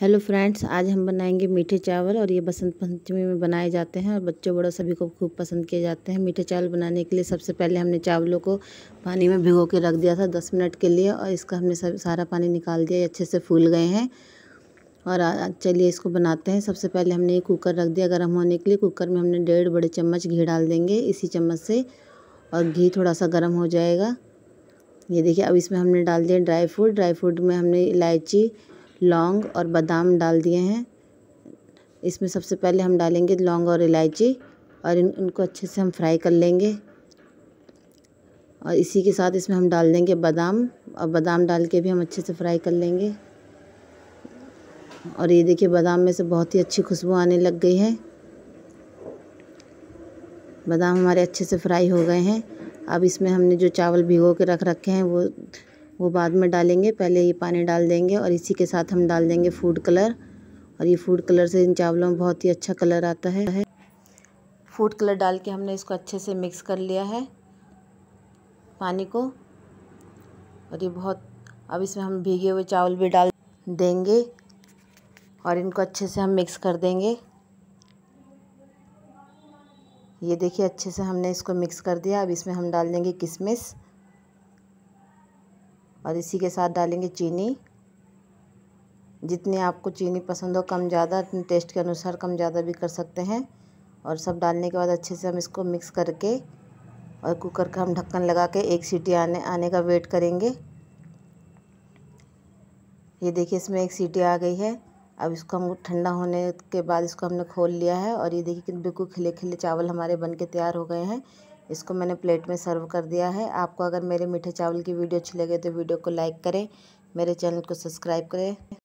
hello friends आज हम बनाएंगे मीठे चावल और ये बसंत पंचमी में बनाए जाते हैं और बच्चों बड़ों सभी को खूब पसंद किए जाते हैं मीठे चावल बनाने के लिए सबसे पहले हमने चावलों को पानी में भिगो के रख दिया था दस मिनट के लिए और इसका हमने सब सारा पानी निकाल दिया ये अच्छे से फूल गए हैं और चलिए इसको बनाते हैं सबसे पहले हमने ये कुकर रख दिया गर्म होने के लिए कुकर में हमने डेढ़ बड़े चम्मच घी डाल देंगे इसी चम्मच से और घी थोड़ा सा गर्म हो जाएगा ये देखिए अब इसमें हमने डाल दिया ड्राई फ्रूट ड्राई फ्रूट में हमने इलायची लौंग और बादाम डाल दिए हैं इसमें सबसे पहले हम डालेंगे लौंग और इलायची और इन इनको अच्छे से हम फ्राई कर लेंगे और इसी के साथ इसमें हम डाल देंगे बादाम और बादाम डाल के भी हम अच्छे से फ्राई कर लेंगे और ये देखिए बादाम में से बहुत ही अच्छी खुशबू आने लग गई है बादाम हमारे अच्छे से फ्राई हो गए हैं अब इसमें हमने जो चावल भिगो के रख रखे हैं वो वो बाद में डालेंगे पहले ये पानी डाल देंगे और इसी के साथ हम डाल देंगे फूड कलर और ये फूड कलर से इन चावलों में बहुत ही अच्छा कलर आता है फूड कलर डाल के हमने इसको अच्छे से मिक्स कर लिया है पानी को और ये बहुत अब इसमें हम भीगे हुए चावल भी डाल देंगे और इनको अच्छे से हम मिक्स कर देंगे ये देखिए अच्छे से हमने इसको मिक्स कर दिया अब इसमें हम डाल देंगे किशमिश और इसी के साथ डालेंगे चीनी जितनी आपको चीनी पसंद हो कम ज़्यादा अपने टेस्ट के अनुसार कम ज़्यादा भी कर सकते हैं और सब डालने के बाद अच्छे से हम इसको मिक्स करके और कुकर का हम ढक्कन लगा के एक सीटी आने आने का वेट करेंगे ये देखिए इसमें एक सीटी आ गई है अब इसको हम ठंडा होने के बाद इसको हमने खोल लिया है और ये देखिए बिल्कुल खिले खिले चावल हमारे बन के तैयार हो गए हैं इसको मैंने प्लेट में सर्व कर दिया है आपको अगर मेरे मीठे चावल की वीडियो अच्छी लगे तो वीडियो को लाइक करें मेरे चैनल को सब्सक्राइब करें